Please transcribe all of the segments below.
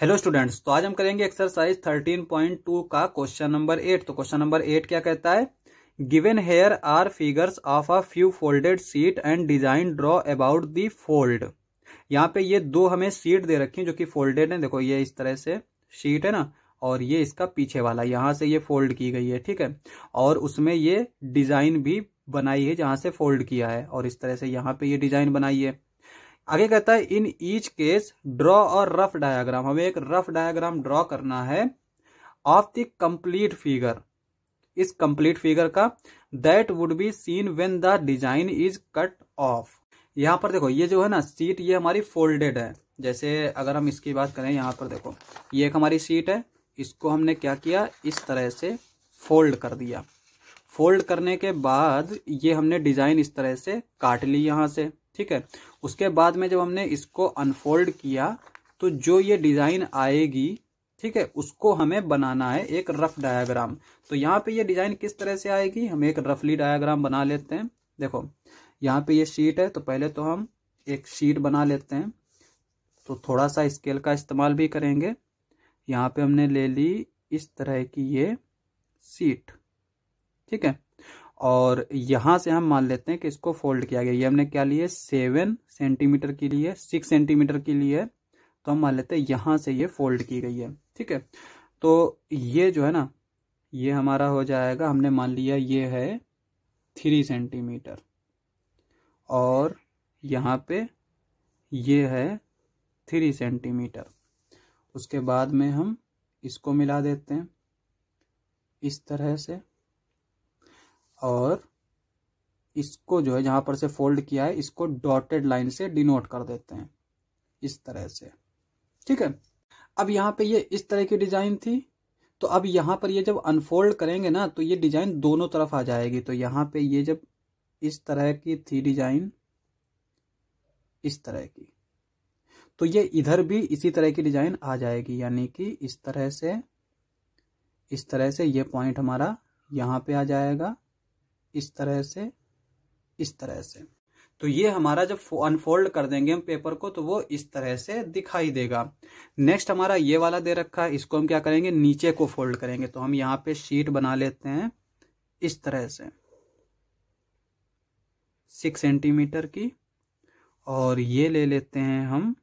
hello students तो आज हम करेंगे एक्सरसाइज 13.2 का क्वेश्चन नंबर एट तो क्वेश्चन नंबर एट क्या कहता है given here are figures of a few folded sheet and design draw about the fold यहाँ पे ये दो हमें सीट दे रखी है जो कि फोल्डेड है देखो ये इस तरह से सीट है ना और ये इसका पीछे वाला यहाँ से ये फोल्ड की गई है ठीक है और उसमें ये डिजाइन भी बनाई है जहां से फोल्ड किया है और इस तरह से यहाँ पे ये डिजाइन बनाई है आगे कहता है इन ईच केस ड्रॉ और रफ डायाग्राम हमें एक रफ डायाग्राम ड्रॉ करना है ऑफ द कंप्लीट फिगर इस कंप्लीट फिगर का that would be seen when the design is cut off यहां पर देखो ये जो है ना सीट ये हमारी फोल्डेड है जैसे अगर हम इसकी बात करें यहां पर देखो ये एक हमारी सीट है इसको हमने क्या किया इस तरह से फोल्ड कर दिया फोल्ड करने के बाद ये हमने डिजाइन इस तरह से काट ली यहां से ठीक है उसके बाद में जब हमने इसको अनफोल्ड किया तो जो ये डिज़ाइन आएगी ठीक है उसको हमें बनाना है एक रफ डायाग्राम तो यहाँ पे ये डिज़ाइन किस तरह से आएगी हम एक रफली डायाग्राम बना लेते हैं देखो यहाँ पे ये शीट है तो पहले तो हम एक शीट बना लेते हैं तो थोड़ा सा स्केल का इस्तेमाल भी करेंगे यहाँ पे हमने ले ली इस तरह की ये सीट ठीक है और यहां से हम मान लेते हैं कि इसको फोल्ड किया गया ये हमने क्या लिए सेवन सेंटीमीटर की लिए सिक्स सेंटीमीटर के लिए तो हम मान लेते हैं यहां से ये फोल्ड की गई है ठीक है तो ये जो है ना ये हमारा हो जाएगा हमने मान लिया ये है थ्री सेंटीमीटर और यहाँ पे ये है थ्री सेंटीमीटर उसके बाद में हम इसको मिला देते हैं इस तरह से और इसको जो है जहाँ पर से फोल्ड किया है इसको डॉटेड लाइन से डिनोट कर देते हैं इस तरह से ठीक है अब यहाँ पे ये इस तरह की डिजाइन थी तो अब यहाँ पर ये जब अनफोल्ड करेंगे ना तो ये डिजाइन दोनों तरफ आ जाएगी तो यहाँ पे ये जब इस तरह की थी डिजाइन इस तरह की तो ये इधर भी इसी तरह की डिजाइन आ जाएगी यानी कि इस तरह से इस तरह से ये पॉइंट हमारा यहाँ पे आ जाएगा इस तरह से इस तरह से तो ये हमारा जब अनफोल्ड कर देंगे हम पेपर को तो वो इस तरह से दिखाई देगा नेक्स्ट हमारा ये वाला दे रखा है इसको हम क्या करेंगे नीचे को फोल्ड करेंगे तो हम यहाँ पे शीट बना लेते हैं इस तरह से सिक्स सेंटीमीटर की और ये ले लेते हैं हम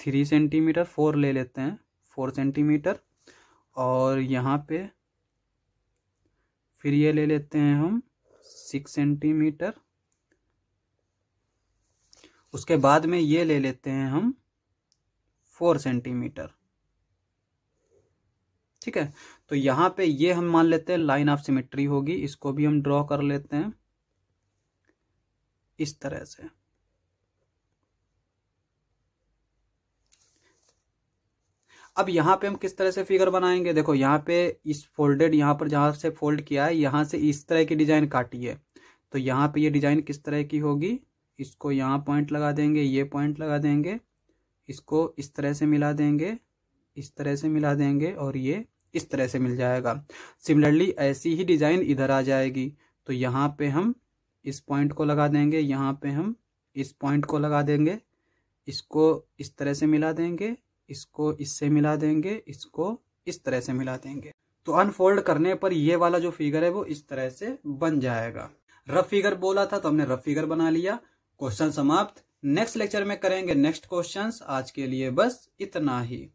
थ्री सेंटीमीटर फोर ले लेते हैं फोर सेंटीमीटर और यहाँ पे फिर ये ले लेते हैं हम सिक्स सेंटीमीटर उसके बाद में ये ले लेते हैं हम फोर सेंटीमीटर ठीक है तो यहां पे ये हम मान लेते हैं लाइन ऑफ सिमेट्री होगी इसको भी हम ड्रॉ कर लेते हैं इस तरह से अब यहाँ पे हम किस तरह से फिगर बनाएंगे देखो यहाँ पे इस फोल्डेड यहाँ पर जहां से फोल्ड किया है यहाँ से इस तरह की डिजाइन काटी है तो यहाँ पे ये डिजाइन किस तरह की होगी इसको यहाँ पॉइंट लगा देंगे ये पॉइंट लगा देंगे इसको इस तरह से मिला देंगे इस तरह से मिला देंगे और ये इस तरह से मिल जाएगा सिमिलरली ऐसी ही डिजाइन इधर आ जाएगी तो यहाँ पे हम इस पॉइंट को लगा देंगे यहाँ पे हम इस पॉइंट को लगा देंगे इसको इस तरह से मिला देंगे इसको इससे मिला देंगे इसको इस तरह से मिला देंगे तो अनफोल्ड करने पर ये वाला जो फिगर है वो इस तरह से बन जाएगा रफ फिगर बोला था तो हमने रफ फिगर बना लिया क्वेश्चन समाप्त नेक्स्ट लेक्चर में करेंगे नेक्स्ट क्वेश्चंस आज के लिए बस इतना ही